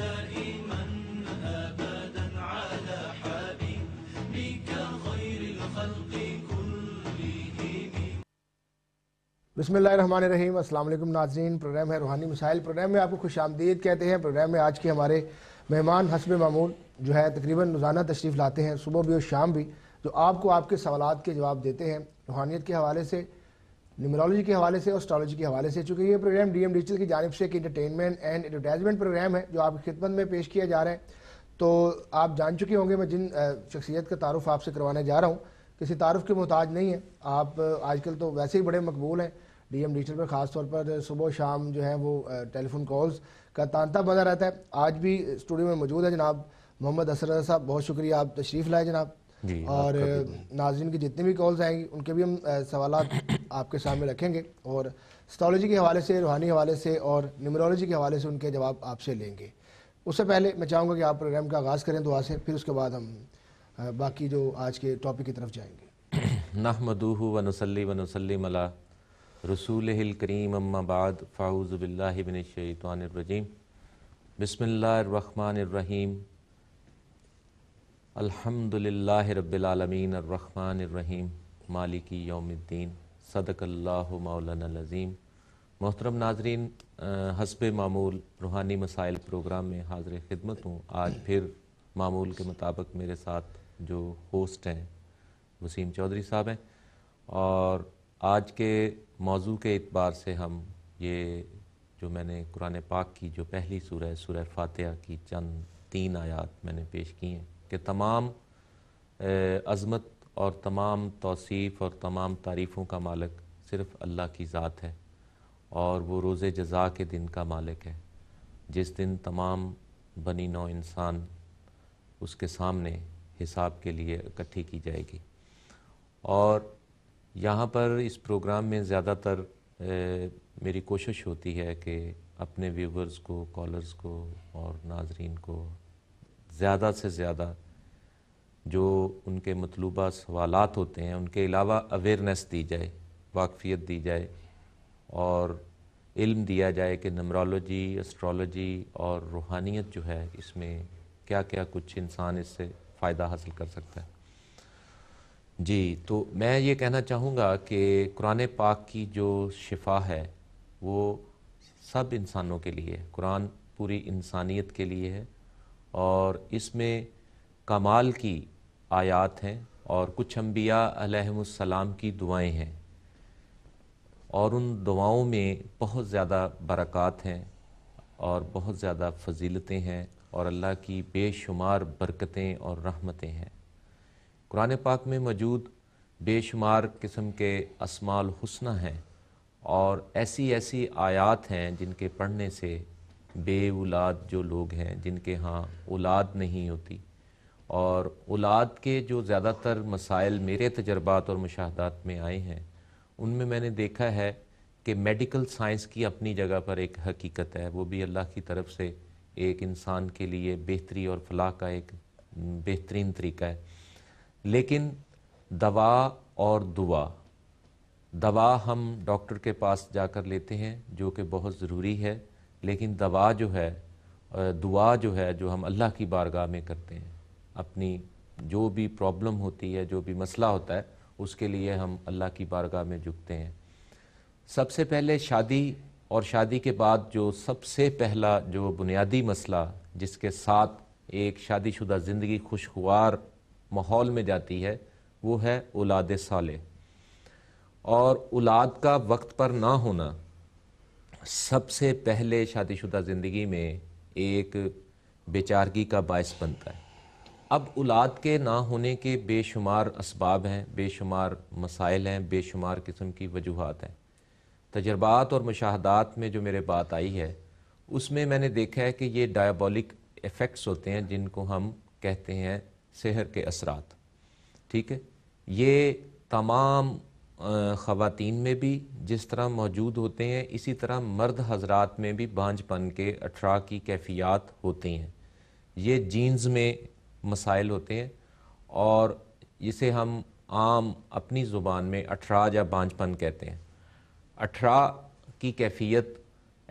دائما أبدا على حبيبك خير الخلق كلهم बसमिल अल्लाम नाजरीन प्रोग्राम है रूहानी मसाइल प्रोग्राम में आपको खुश आमदीद कहते हैं प्रोग्राम में आज के हमारे मेहमान हसब मामूल जो है तकरीबन रोज़ाना तशरीफ़ लाते हैं सुबह भी और शाम भी जो आपको आपके सवाल के जवाब देते हैं रूहानियत के हवाले से न्यूमरोलॉजी के हवाले से स्ट्रॉलोजी के हवाले से चूंकि ये प्रोग्राम डी एम डिजिटल की जानब से एक इंटरटेनमेंट एंड एडवर्टाइजमेंट प्रोग्राम है जो आपकी खिदमत में पेश किया जा रहा है तो आप जान चुके होंगे मैं जिन शख्सियत का तारफ़ आपसे करवाने जा रहा हूँ किसी तारुफ के मोहताज नहीं है आप आजकल तो वैसे ही बड़े मकबूल हैं डी एम डिजिटल पर ख़ास तौर पर सुबह शाम जो है वो टेलीफोन कॉल्स का तांता बना रहता है आज भी स्टूडियो में मौजूद है जनाब मोहम्मद असर साहब बहुत शुक्रिया आप तशरीफ़ लाए जनाब और नाजिन की जितने भी कॉल्स आएंगी उनके भी हम सवाल आपके सामने रखेंगे और स्ट्रॉलोजी के हवाले से रूहानी हवाले से और न्यूमरोलॉजी के हवाले से उनके जवाब आपसे लेंगे उससे पहले मैं चाहूँगा कि आप प्रोग्राम का आगाज़ करें दुआ से फिर उसके बाद हम बाकी जो आज के टॉपिक की तरफ जाएंगे नाहमदू वनसली वन मला रसूल करीम अम्माबाद शैतवानरजीम बसमिल्लर रहीम अल्हम्दुलिल्लाह रब्बिलालमीन अर्रहमानिर्रहीम मालिकी यौमुद्दीन सदकल्लाहु मौलानाज़ीम मोहतरम नाजरीन हसब मामूल रूहानी मसाइल प्रोग्राम में हाजिर खिदमत हूँ आज फिर मामूल के मुताबिक मेरे साथ जो होस्ट हैं वसीम चौधरी साहब हैं और आज के मौजू के अतबार से हम ये जो मैंने कुरान पाक की जो पहली सुरह सूरह फातह की चंद तीन आयात मैंने पेश की हैं कि तमाम अज़मत और तमाम तोसीफ़ और तमाम तारीफ़ों का मालिक सिर्फ़ अल्लाह की ज़ात है और वो रोज़ जज़ा के दिन का मालिक है जिस दिन तमाम बनी नौ इंसान उसके सामने हिसाब के लिए इकट्ठी की जाएगी और यहाँ पर इस प्रोग्राम में ज़्यादातर मेरी कोशिश होती है कि अपने व्यूवर्स को कॉलर्स को और नाजरीन को ज़्यादा से ज़्यादा जो उनके मतलूबा सवाल होते हैं उनके अलावा अवेयरनेस दी जाए वाकफियत दी जाए और इल्म दिया जाए कि नमरोलॉजी एस्ट्रोलॉजी और रूहानियत जो है इसमें क्या क्या कुछ इंसान इससे फ़ायदा हासिल कर सकता है जी तो मैं ये कहना चाहूँगा कि कुरान पाक की जो शिफा है वो सब इंसानों के लिए है कुरान पूरी इंसानियत के लिए है और इसमें कमाल की आयात हैं और कुछ अम्बिया की दुआएं हैं और उन दुआओं में बहुत ज़्यादा बरक़ात हैं और बहुत ज़्यादा फजीलतें हैं और अल्लाह की बेशुमार बरकतें और रहमतें हैं कुरान पाक में मौजूद बेशुमार किस्म के असमाल हुसना हैं और ऐसी ऐसी आयात हैं जिनके पढ़ने से बे औलाद जो लोग हैं जिनके यहाँ औलाद नहीं होती और औलाद के जो ज़्यादातर मसाइल मेरे तजर्बात और मुशाहदात में आए हैं उनमें मैंने देखा है कि मेडिकल साइंस की अपनी जगह पर एक हकीकत है वो भी अल्लाह की तरफ से एक इंसान के लिए बेहतरी और फलाह का एक बेहतरीन तरीका है लेकिन दवा और दुआ दवा हम डॉक्टर के पास जाकर लेते हैं जो कि बहुत ज़रूरी है लेकिन दवा जो है दुआ जो है जो हम अल्लाह की बारगाह में करते हैं अपनी जो भी प्रॉब्लम होती है जो भी मसला होता है उसके लिए हम अल्लाह की बारगाह में झुकते हैं सबसे पहले शादी और शादी के बाद जो सबसे पहला जो बुनियादी मसला जिसके साथ एक शादीशुदा ज़िंदगी खुशगवार माहौल में जाती है वो है औलाद साले और औलाद का वक्त पर ना होना सबसे पहले शादीशुदा ज़िंदगी में एक बेचारगी का बायस बनता है अब औलाद के ना होने के बेशुमार इसबाब हैं बेशुमार मसाइल हैं बेशुमार किस्म की वजूहत हैं तजर्बात और मुशाहदात में जो मेरे बात आई है उसमें मैंने देखा है कि ये डायबॉलिक इफ़ेक्ट्स होते हैं जिनको हम कहते हैं शहर के असरात ठीक है ये तमाम ख़वातीन में भी जिस तरह मौजूद होते हैं इसी तरह मर्द हजरात में भी बांझपन के अठरा की कैफियात होती हैं ये जीन्स में मसाइल होते हैं और इसे हम आम अपनी ज़ुबान में अठरा या बांझपन कहते हैं अठरा की कैफियत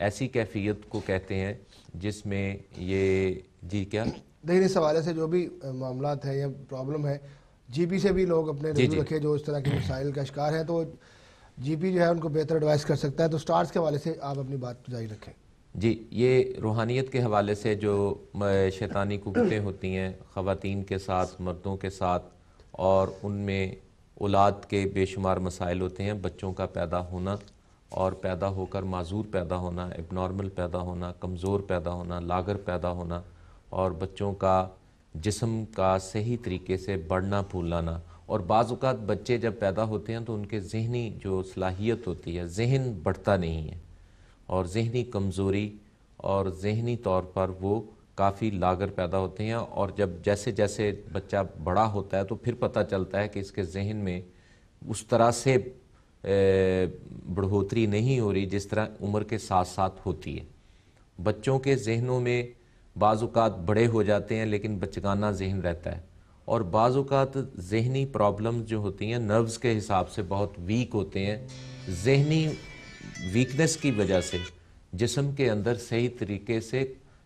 ऐसी कैफियत को कहते हैं जिसमें ये जी क्या देखिए इस हवाले से जो भी मामला है या प्रॉब्लम है जीपी से भी लोग अपने रिव्यू रखे जो इस तरह के मिसाइल का शिकार है तो जीपी जो है उनको बेहतर एडवाइस कर सकता है तो स्टार्स के हवाले से आप अपनी बात जारी रखें जी ये रूहानियत के हवाले से जो शैतानी कुतें होती हैं ख़वान के साथ मर्दों के साथ और उनमें औलाद के बेशुमार मसाइल होते हैं बच्चों का पैदा होना और पैदा होकर माजूर पैदा होना एबनॉर्मल पैदा होना कमज़ोर पैदा होना लागर पैदा होना और बच्चों का जिसम का सही तरीके से बढ़ना फूलाना और बाज़ात बच्चे जब पैदा होते हैं तो उनके जहनी जो सलाहियत होती है जहन बढ़ता नहीं है और जहनी कमज़ोरी और जहनी तौर पर वो काफ़ी लागर पैदा होते हैं और जब जैसे जैसे बच्चा बड़ा होता है तो फिर पता चलता है कि इसके जहन में उस तरह से बढ़ोतरी नहीं हो रही जिस तरह उम्र के साथ साथ होती है बच्चों के जहनों में बाज़ात बड़े हो जाते हैं लेकिन बचकाना जहन रहता है और बाज़ात जहनी प्रॉब्लम जो होती हैं नर्व्स के हिसाब से बहुत वीक होते हैं जहनी वीकनेस की वजह से जिसम के अंदर सही तरीके से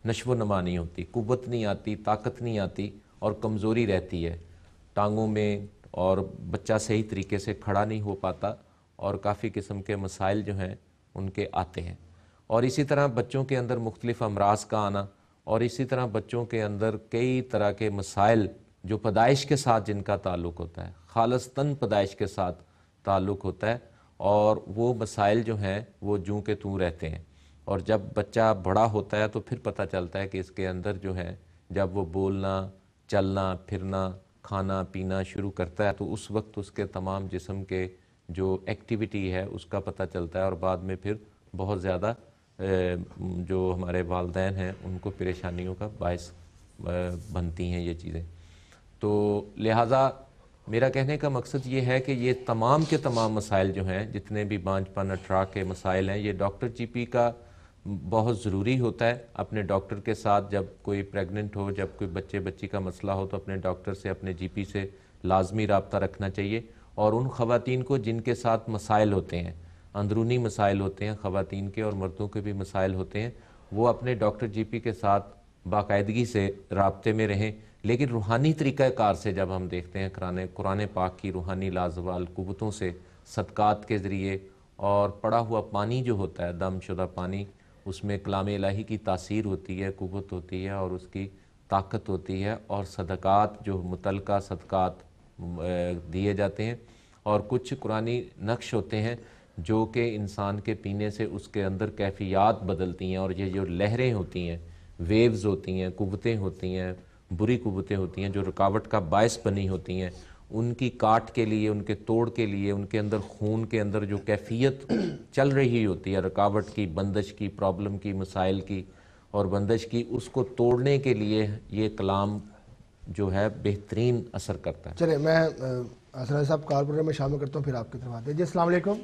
नशो नमा नहीं होती कुत नहीं आती ताकत नहीं आती और कमज़ोरी रहती है टांगों में और बच्चा सही तरीके से खड़ा नहीं हो पाता और काफ़ी किस्म के मसाइल जो हैं उनके आते हैं और इसी तरह बच्चों के अंदर मुख्तलिफ़ अमराज का आना और इसी तरह बच्चों के अंदर कई तरह के मसाइल जो पैदाइश के साथ जिनका ताल्लुक़ होता है ख़ालस तन पैदाइश के साथ ताल्लुक़ होता है और वो मसाइल जो हैं वो जूँ के तू रहते हैं और जब बच्चा बड़ा होता है तो फिर पता चलता है कि इसके अंदर जो है जब वो बोलना चलना फिरना खाना पीना शुरू करता है तो उस वक्त उसके तमाम जिसम के जो एक्टिविटी है उसका पता चलता है और बाद में फिर बहुत ज़्यादा जो हमारे वालदेन हैं उनको परेशानियों का बायस बनती हैं ये चीज़ें तो लिहाजा मेरा कहने का मकसद ये है कि ये तमाम के तमाम मसाइल जो हैं जितने भी बांझपन अठरा के मसाइल हैं ये डॉक्टर जीपी का बहुत ज़रूरी होता है अपने डॉक्टर के साथ जब कोई प्रेग्नेंट हो जब कोई बच्चे बच्ची का मसला हो तो अपने डॉक्टर से अपने जीपी से लाजमी रबता रखना चाहिए और उन ख़वान को जिनके साथ मसाइल होते हैं अंदरूनी मसाइल होते हैं ख़वान के और मर्दों के भी मसाइल होते हैं वो अपने डॉक्टर जी पी के साथ बाकायदगी से रबते में रहें लेकिन रूहानी तरीक़ाकार से जब हम देखते हैं कुरान कुरान पाक की रूहानी लाजवाल कुतों से सदक़ात के ज़रिए और पड़ा हुआ पानी जो होता है दमशुदा पानी उसमें कलाम इलाही की तासीर होती है कुत होती है और उसकी ताकत होती है और सदक़ात जो मुतल सदक़ात दिए जाते हैं और कुछ कुरानी नक्श होते हैं जो कि इंसान के पीने से उसके अंदर कैफियात बदलती हैं और ये जो लहरें होती हैं वेव्स होती हैं कुवतें होती हैं बुरी कुवतें होती हैं जो रुकावट का बायस बनी होती हैं उनकी काट के लिए उनके तोड़ के लिए उनके अंदर खून के अंदर जो कैफियत चल रही होती है रुकावट की बंदश की प्रॉब्लम की मसाइल की और बंदश की उसको तोड़ने के लिए ये कलाम जो है बेहतरीन असर करता है चले मैं साहब कारपोरेट में शामिल करता हूँ फिर आपकी तरफ आते हैं जी अलैक्म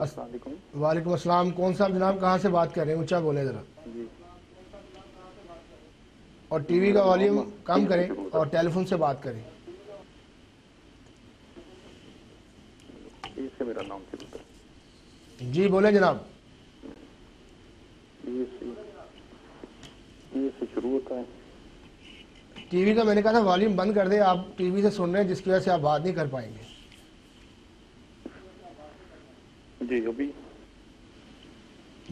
वालेकुम असलम कौन सा जनाब कहाँ से बात कर रहे हैं ऊंचा बोले जरा और टीवी का वॉल्यूम कम करें और टेलीफोन से बात करें मेरा नाम जी बोले जनाब टीवी का मैंने कहा था वॉल्यूम बंद कर दे आप टीवी से सुन रहे हैं जिसकी वजह से आप बात नहीं कर पाएंगे जी अभी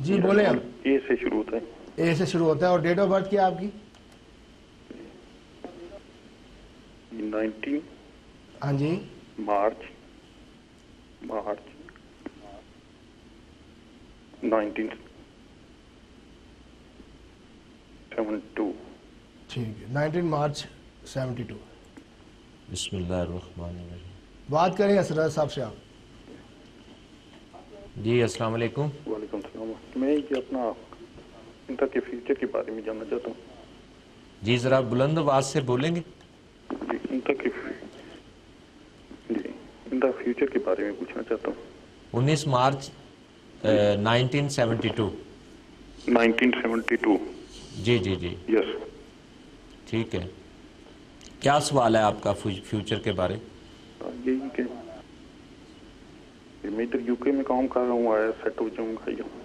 जी बोले हम ए से शुरू होता है ए से शुरू होता है और डेट ऑफ बर्थ क्या आपकी नाइनटीन हाँ जी March March nineteen seven two ठीक है नाइनटीन मार्च सेवेंटी टू बिस्मिल्लाह बात करें असर साहब से आप जी असल वालेकुम मैं ये अपना इंटर के फ्यूचर के बारे में जानना चाहता हूँ जी ज़रा बुलंद आवाज से बोलेंगे जी इंटर के जी इंटर फ्यूचर के बारे में पूछना चाहता हूँ 19 मार्च नाइनटीन 1972 1972 जी जी जी यस ठीक है क्या सवाल है आपका फ्यूचर के बारे हाँ, यही मैं इधर यूके में काम कर रहा हूँ आया सेट हो जाऊँगा